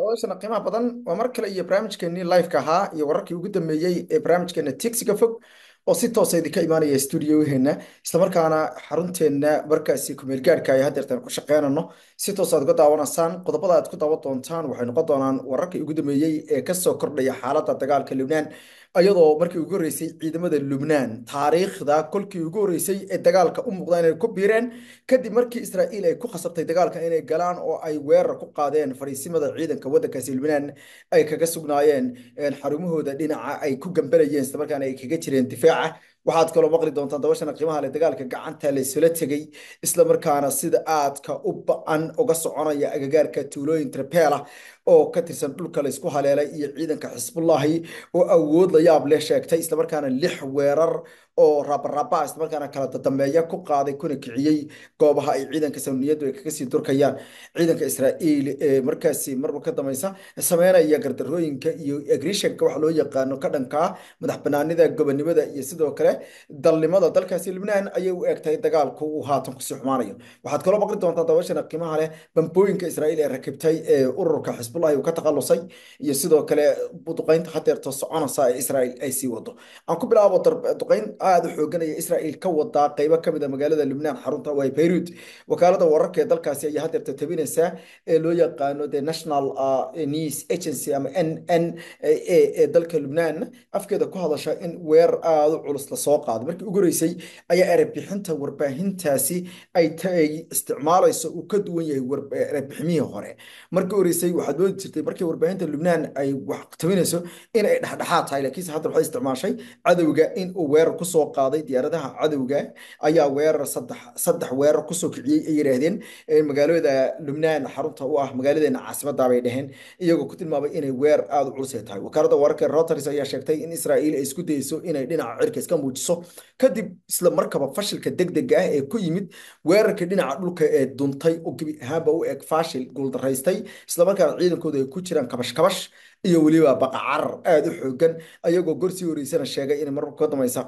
hooshana qiimaha badan waa mar kale iyo barnaamijkeenii lifeka ahaa iyo wararkii ugu dambeeyey ee barnaamijkeena tigsiga fog oo si toosa ah idinka imaanaya studioheena islamarkaana xarunteena markaasi kumeelgaarhka ay hadeertan ku ah shaqeynano si toos ah aad uga daawanaysaan qodobada aad ku daawan doontaan waxay noqon doonaan wararkii ugu dambeeyey ee kasoo kordhaya xaaladda dagaalka lubnaan iyadoo markii ugu horreysay ciidamada lubnaan taariikhda kolkii ugu horreysay ee dagaalka u muuqda inay ku biireen kadib markii israa'iil ay ku khasabtay dagaalka inay galaan oo ay weerar ku qaadeen fariisimada ciidanka waddankaasi lubnaan ay kaga sugnaayeen xarumahooda dhinaca ay ku gambalayeen islamarkaana ay kaga jireen difaaca back waxaad kaloo maqli doontaan dabashana qiimaha le dagaalka gacanta laysula tegey islamarkaana sida aadka u ba-an uga soconaya agagaarka tuulooyin trepeela oo ka tirsan dhulka laysku haleelay iyo ciidanka xisbullaahi oo awood la yaab leh sheegtay islamarkaana lix weerar oo rabaraba islamarkaana kala dadameeya ku qaaday kuna kiciyey goobaha ay ciidanka sawniyadu ay kaga sii durkayaan ciidanka israa'iil ee markaasi marba ka dambaysa sameynaya gardarooyinka iyo agrishanka waxa loo yaqaano ka dhankaa madax banaanida gobonimada iyo sidoo kale hore dalnimada dalkaasi libnaan ayay u eegtahay dagaalku uu haatan kusii xumaanayo waxaad kaloo maqli doontaa dabashana qiimaha leh bambooyinka israa'iil ee rakibtay ee ururka xisbullahi uu ka takhalusay iyo sidoo kale duqeynta hadeerta soconaysa ee israa'iil ay sii wado aan ku bilaabo duqeyn aada u xooganaya israa'iil ka wadaa qeybo kamid a ah magaalada libnaan xarunta waa beirut wakaalada wararka ee dalkaasi ayaa hadeerta tabinaysaa ee loo yaqaano the national uh, news agency ama n n a ee dalka libnaan afkeeda ku hadasha in weerar aada u culus la soo qaaday markii ugu horeysay ayaa erabixinta warbaahintaasi ay isticmaalayso uu ka duwan yahay eh, erebiximihii hore markii horeysay waxaad moodi jirtay markii warbaahinta lubnaan ay wax tabinayso in ay dhexdhexaad tahay laakiinse hadda waxay isticmaashay cadowga in uu weerar kusoo qaaday diyaaradaha cadowga ayaa weerar saddex saddex weerar kusoo kiciyey ay yidhaahdeen magaalada lubnaan xarunta u ah magaaladeena caasimadda bay dhaheen iyagoo ku tilmaamay inay weer aada u culus tahay wakaaladda wararka reuters ayaa sheegtay in israa'iil ay isku dayeyso inay dhinaca cirka iska muud muujiso kadib isla markaba fashilka degdega ah ee ku yimid weerarkii dhinaca dhulka ee duntay oo gebi ahaanba u eg fashil guuldaraystay islamarkaana ciidankooda ay ku jiraan kabash kabash iyo weliba baqa carar aada u xoogan ayagoo gorsii horeysana sheegay inay marka dambaysa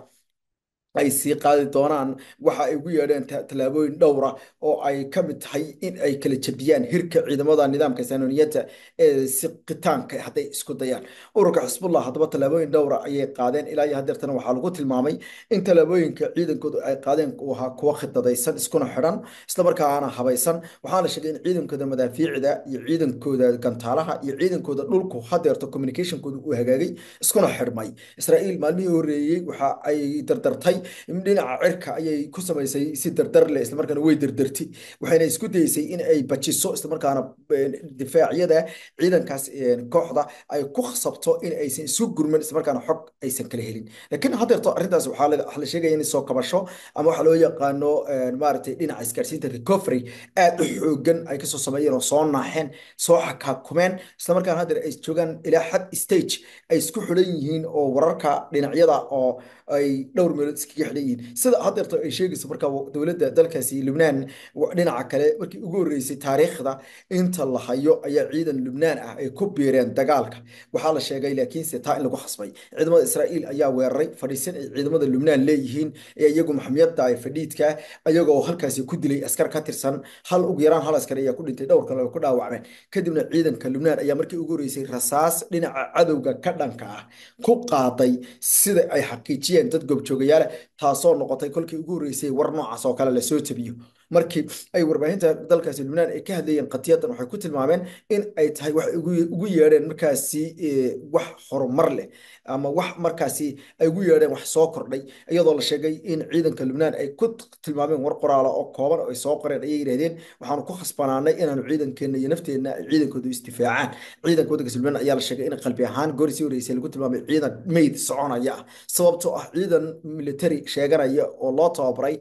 ay sii qaadi doonaan waxa ay ugu yeedheen tallaabooyin dhowra oo ay ka mid tahay in ay kala jabiyaan hirka ciidamada nidaamka saanoniyadda ee siqitaanka hadday isku dayaan ururka xisbullah haddaba tallaabooyin dhowra ayay qaadeen ilaa iyo hadeertana waxaa lagu tilmaamay in tallaabooyinka ciidankoodu ay qaadeen uu ahaa kuwo khidadaysan iskuna xidhan islamarkaana habaysan waxaana sheegay in ciidankooda madaafiicda iyo ciidankooda gantaalaha iyo ciidankooda dhulku hadeerta communicationkooda uu hagaagay iskuna xidhmay israa'iil maalmihii horreeyey waxa ay dardartay dhinaca cirka ayay ku samaysay si dardarle islamarkaana way dardarti waxayna isku dayeysay in ay bajiso islamarkaana eh, difaacyada ciidankaas eh, kooxda ay ku sabto in aysan isu gurman islamarkaana xog aysan kala helin laakiin haddeerto arrintaas waxaa sheegaya in soo kabasho ama waxa loo yaqaano eh, maaragtay dhinaca isgaarsiinta recovery aad u xoogan ay kasoo sameeyeen oo soo naaxeen soo xakaakumeen islamarkaana haddeer ay joogaan ilaa xad stage ay isku xulan yihiin oo wararka dhinacyada oo ay dhowr meelood iskaga xidhan yihiin sida haddeerta ay sheegayso markaa dowladda dalkaasi lubnaan dhinaca kale markii ugu horreysay taariikhda inta la hayo ayaa ciidan lubnaan ah ay ku biireen dagaalka waxaa la sheegay laakiinse taa in lagu khasbay ciidamada israa'iil ayaa weeraray fadhiisin ay ciidamada lubnaan leeyihiin ee iyagu maxamiyad daaya fadhiidka ayagoo halkaasi ku dilay askar ka tirsan hal ugu yaraan hal askar ayaa ku dhintay dhowr kale ku dhaawacmeen kadibna ciidanka lubnaan ayaa markii ugu horreysay rasaas dhinaca cadowga ka dhanka ah ku qaaday sida ay xaqiijiyeen dad goobjoogayaala taasoo noqotay kolkii ugu horreysay war noocaas oo kale lasoo tabiyo markii ay warbaahinta dalkaasi lubnaan ay ka hadlayeen khatiyadan waxay ku tilmaameen in ay tahay wax ugu yeedheen markaasi eh, wax horumar leh ama wax markaasi ay ugu yeedheen wax soo kordhay iyadoo la sheegay in ciidanka lubnaan ay ku tilmaameen war qoraala ah oo kooban oo ay soo qoreen ayay yidhahdeen waxaanu ku khasbanaanay inaanu ciidankeena iyo nafteenna ciidankoodu isdifaacaan ciidanka waddankaas lubnaan ayaa la sheegay in qalbi ahaan goori sii horeysay lagu tilmaamay ciidan meyd soconaya ah sababtoo ah ciidan military sheeganaya oo loo tababaray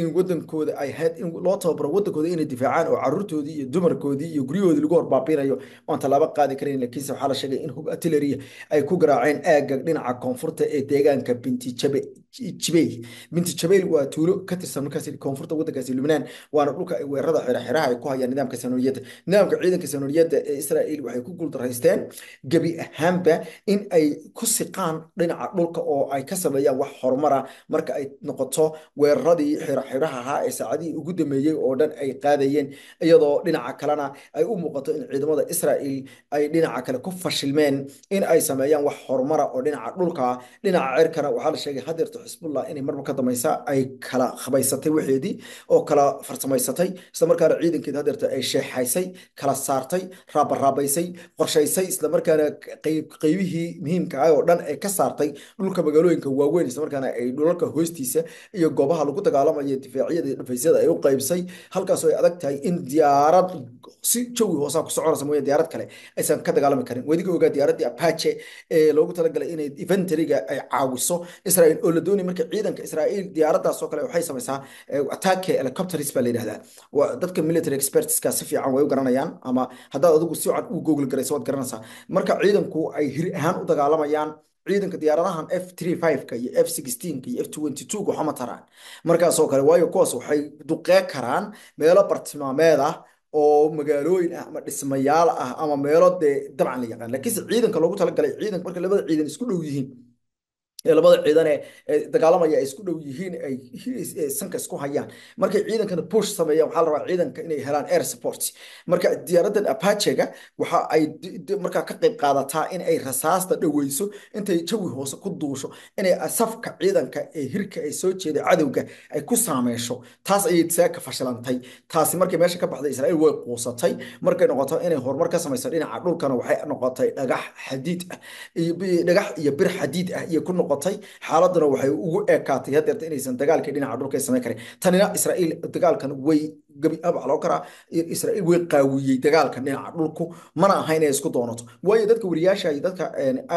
in waddankooda ay had in loo tababaro waddankooda inay difaacaan oo caruurtoodii iyo dumarkoodii iyo guryahoodii lagu horbaabinayo oon tallaabo qaadi karayn laakiinse waxaa la sheegay in hub artilleria ay ku garaaceen aagga dhinaca koonfurta ee deegaanka bintijabe jibeyl minti jabeyl waa tuulo ka tirsan markaas koonfurta waddankaasi lubnaan waana dhulka weerarada xeraxeraha ay ku hayaan nidaamka sanooniyadda nidaamka ciidanka sanooniyadda ee israa'iil waxay ku guuldaraysteen gebi ahaanba in ay ku siqaan dhinaca dhulka oo ay ka sameeyaan wax horumara ah. marka ay noqoto weeraradii xeraxeraha ahaa ee saacadihii ugu dambeeyey oo dhan ay qaadayeen iyadoo dhinaca kalena ay u muuqato in ciidamada israa'iil ay dhinaca kale ku fashilmeen in ay sameeyaan wax horumara ah oo dhinaca dhulka ah. dhinaca cirkana waxaa la sheegay hadeerta jirto xisbullah inay marba ka dambaysa ay kala habaysatay waxeedii oo kala farsamaysatay islamarkaana ciidankeeda hadeerta ay sheexaysay kala saartay raabaraabaysay qorshaysay islamarkaana qeybihii muhiimka ah oo dhan ay ka saartay dhulka magaalooyinka waaweyn islamarkaana ay dhulalka hoostiisa iyo goobaha lagu dagaalamaya difaacyada dhafaysyada ay u qaybsay halkaas ay adag tahay in diyaarad si jawi hoosaa ah ku soconaysa mooye diyaarad kale aysan ka dagaalami karin weedi ogaa diyaaradii apache ee loogu talagalay inay inventoryga ay caawiso israel oo la dooni marka ciidanka israa'iil diyaaradaasoo kale waxay samaysaa ataake helicopters baa la yidhahdaa dadka military expertska si fiican way u garanayaan ama haddaad adigu si wacan u google garayso waad garanaysaa marka ciidanku ay hir ahaan u dagaalamayaan ciidanka diyaaradahan f ka iyo f iyo f waxama taraan markaasoo kale waayo kuwaas waxay duqee karaan meelo bartilmaameed ah oo magaalooyin ah ama dhismayaal ah ama meelo dee dabcan la yaqaan lakiinse ciidanka logu talagalay ciidanka marka labada ciidan isku dhow yihiin labada ciidane dagaalamaya ay isku dhow yihiin ay sanka isku hayaan markay ciidankana bush sameeyaan waxaa la ciidanka inay helaan air support marka diyaaraddan apachega waxa ay markaa ka qayb qaadataa in ay rasaasta dhoweyso intay jawi hoose ku duusho inay safka ciidanka ee hirka ay soo jeeda cadowga ay ku saameysho taas ayay isaga fashilantay taasi markay meesha ka baxday israa'iil way quusatay markay noqoto inay horumar ka samayso dhinaca dhulkana waxay noqotay dhagax xadiid ah dhagax iyo bir xadiid ah iyo ku noqotay noqotay xaaladuna waxay ugu ekaatay hadeerta inaysan dagaalkii dhinaca dhulka samayn karin tanina israa'iil dagaalkan way gebi-ab loo karaa israiil way qaawiyey dagaalka dhinaca dhulku mana aha inay isku doonato waayo dadka wariyaasha iyo dadka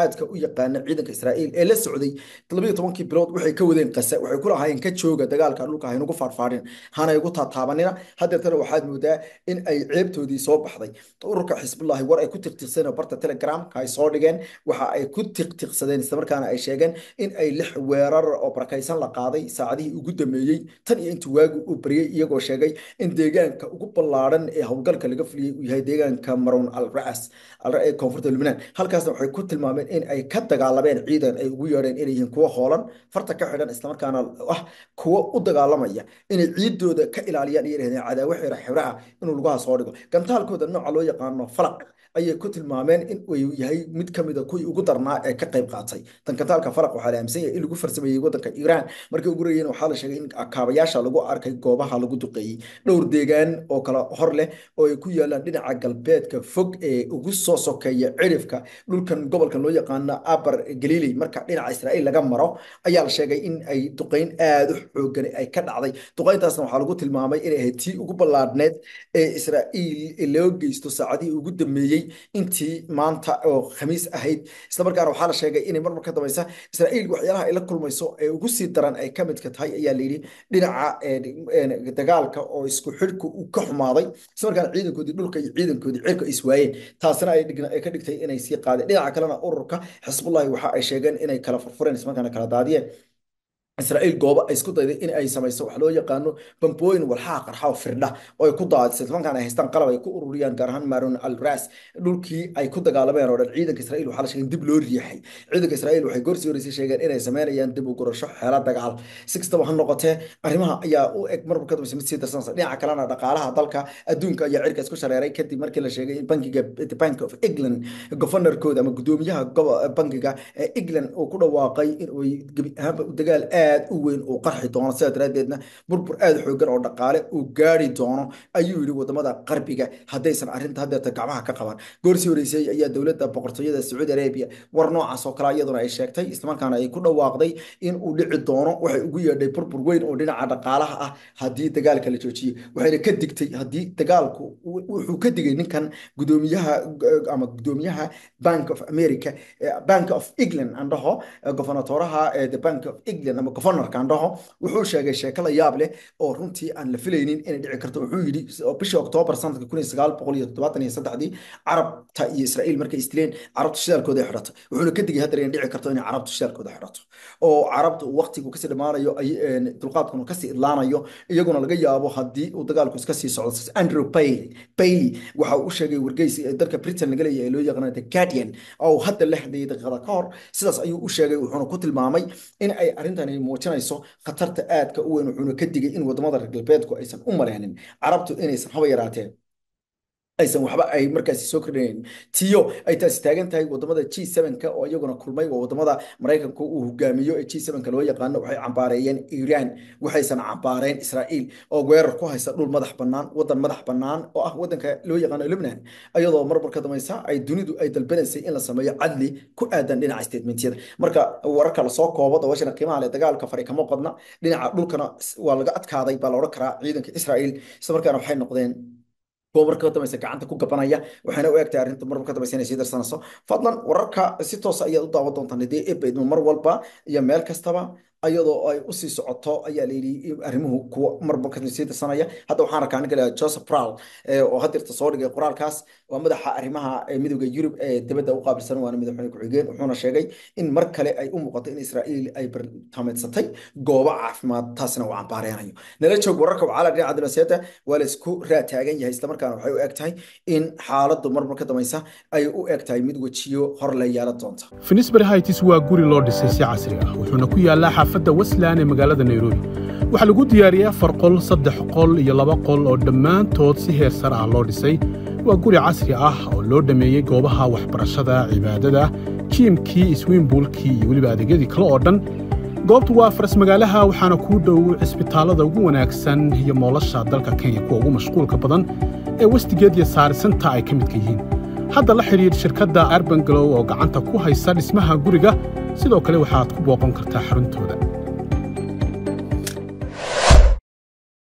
aadka u yaqaana ciidanka israaiil ee la socday labayo tobankii bilood waxay ka wadeen qasa waxay ku lahaayeen ka jooga dagaalka dhulka haynugu faarfaarin hanaygu taataabanina hadeertana waxaad moodaa in ay ceebtoodii soo baxday ururka xisbullahi war ay ku tiqtiqsadeen barta telegramka ay soo dhigeen waxa ay ku tiqtiqsadeen islamarkaana ay sheegeen in ay lix weerar oo barakaysan la qaaday saacadihii ugu dameeyey tan iyo intii waagu uu baryey iyagoo sheegay in in deegaanka ugu ballaadhan ee howlgalka laga fuliyey uu yahay deegaanka maron alras alra ee koonfurta lubnaan halkaasna waxay ku tilmaameen in ay ka dagaalameen ciidan ay ugu yeedheen inay yihiin kuwo hoolan farta ka xidhan islamarkaana ah kuwa u dagaalamaya inay ciiddooda ka ilaaliyaan iyo yidhahdeen cadaawo xeera xebraha inuu lugaha soo dhigo gantaalkooda nooca loo yaqaano falac ayay ku tilmaameen in uu yahay mid ka mida ah kuwii ugu darnaa ee ka qayb qaatay dankataalka faraq waxaa la aaminsan in lagu farsameeyey waddanka iiraan markii ugu horreeyeen waxaa la sheegay in kaabayaasha lagu arkay goobaha lagu duqeeyey dhowr deegaan oo kala hor leh oo ay ku yaalaan dhinaca galbeedka fog ee ugu soo sokeeya cirifka dhulkan gobolka loo yaqaano abar galiley marka dhinaca israa'iil laga maro ayaa la sheegay in ay duqeyn aad u xoogan ay ka dhacday duqeyntaasna waxaa lagu tilmaamay inay ahayd tii ugu ballaadhneed ee israa'iil loo geysto saacadihii ugu dambeeyey intii maanta oo khamiis ahayd islamarkaana waxaa la sheegay inay marmar ka dambaysa israa'iil waxyaalaha ay la kulmayso ee ugu sii daran ay ka midka tahay ayaa layidhi dhinaca eh, eh, dagaalka oo isku xidhku uu ka xumaaday islamarkaana ciidankoodii dhulka iyo ciidankoodii cirka iswaayeen taasina ay ka dhigtay inay sii qaadeen dhinaca kalena ururka xisbullahi waxa ay sheegeen inay kala furfureen islamarkaana kala daadiyeen israa'iil goobo ay isku dayday in ay samayso wax loo yaqaano bambooyin walxaha qarxao firdha oo ay ku daadiso tobankan ay haystaan qalab ay ku ururiyaan gaar ahaan maron al dhulkii ay ku dagaalameen oo dhan ciidanka israa'iil waxaa la sheegay dib loo riixay ciidanka israa'iil waxay goor sii sheegeen inay sameynayaan dib u gurasho xeela dagaal si kastaba ha noqotee arrimaha ayaa u eg marba ka dambaysa mid sii darsanaysa dhinaca kalena dhaqaalaha dalka adduunka ayaa cirka isku shareeray kadib markii la sheegay in bankiga the bank of england governorkooda ama gudoomiyaha bankiga ee england uu ku dhawaaqay in gebi ahaanba dagaal aad aad u weyn uu qarxi doono sidaa daraaddeedna burbur aada u xoogan oo dhaqaale uu gaari doono ayuu yidhi wadamada qarbiga haddaysan arrinta haddeerta gacmaha ka qaban goorsii horeysay ayaa dowladda boqortooyada sacuudi arabiya war noocaas oo kale iyaduna ay sheegtay islamarkaana ay ku dhawaaqday in uu dhici doono waxay ugu yeedhay burbur weyn oo dhinaca dhaqaalaha ah haddii dagaalka la joojiyo waxayna ka digtay haddii dagaalku wuxuu ka digay ninkan gudoomiyaha ama gudoomiyaha bank of america eh, bank of england andhaho eh, gobernatoraha eh, the bank of england ama governorkan dhaho wuxuu sheegay sheeko la yaab leh oo runtii aan la filaynin inay dhici karto wuxuu yidhi bishii oktoobar sanadka kun iyo carabta iyo israiil markay isdileen carabtu shidaalkooda xidhato wuxuuna ka digay haddana inay dhici karto inay carabtu shidaalkooda xidhato oo carabtu waqtigu kasii dhammaanayo dulqaadkuna kasii idlaanayo iyaguna laga yaabo haddii uu dagaalku iska socdo andrew bailey bailey waxa uu sheegay wargeysi dalka britain laga leeyahay loo yaqaan the guardian oo hadda la hadlayay daqiiqada ka hor sidaas ayuu u sheegay wuxuuna ku tilmaamay in ay arrintani muujinayso khatarta aadka u weyn wuxuuna ka digay in wadamada reer galbeedku aysan u malaynin carabtu inaysan haba yaraateen aysan waxba ay markaasi soo kordhanayn tiyo ay taasi taagan tahay wadamada g sevenka oo iyaguna kulmay oo wadamada maraykanku uu hogaamiyo ee g sevenka loo yaqaano waxay cambaareeyeen iiraan waxaysan cambaareen israa'iil oo weerar ku haysa dhul madax bannaan waddan madax bannaan oo ah waddanka loo yaqaano lubnan iyadoo marmar ka ay dunidu ay dalbanaysay in la sameeyo cadli ku aadan dhinaca statementiyada marka wararka lasoo koobo dawashana qiimaha leh dagaalka fari kama qodna dhinaca dhulkana waa laga adkaaday baa la odhan karaa ciidanka israa'iil isla markaana waxay noqdeen kuwa marka gacanta ku gabanaya waxayna u egtahay arrinta mar ka inay sii darsanayso fadlan wararka si toosa ah ayaad u daawan doontaan dee ebed mar walba iyo meel kastaba ayadoo ay usii socoto ayaa layidhi arrimuhu kuwa marba kasii darsanaya hadda waxaan arkaa ninka joseph pral eh, oo hadirta soo dhigay qoraalkaas waa madaxa arrimaha midooda yurub ee dibadda u qaabilsan waana madaxweyne ku-xigeen wuxuuna sheegay in mar kale ay u muuqato in israa'iil ay bartaameedsatay goobo caafimaad taasina uu cambaarenayo nala joog wararka wacala dhinaca dimaseta waa laysku raa taagan yahay islamarkaana waxay u eg tahay in xaaladdu marmar ka dambaysa ay u eg tahay mid wejiyo hor la yaala doonta finisberhaitis waa guri loo dhisay si casri ah wuxuuna ku yaallaa xaafadda westland ee magaalada nairobi waxaa lagu diyaariyey afar qol saddex qol iyo laba qol oo dhammaantood si heer sar ah loo dhisay waa guri casri ah oo loo dhammeeyey goobaha waxbarashada cibaadada jiimkii iswiinbuulkii iyo weliba adeegyadii kale oo dhan goobtu waa faras magaalaha waxaana kuu dhow cisbitaallada ugu wanaagsan iyo moolasha dalka kenya kuwa ugu mashquulka badan ee westigeed iyo saarisanta ay ka midka yihiin hadda la xidhiidh shirkadda arban oo gacanta ku haysa dhismaha guriga sidoo kale waxaad ku booqan kartaa xaruntooda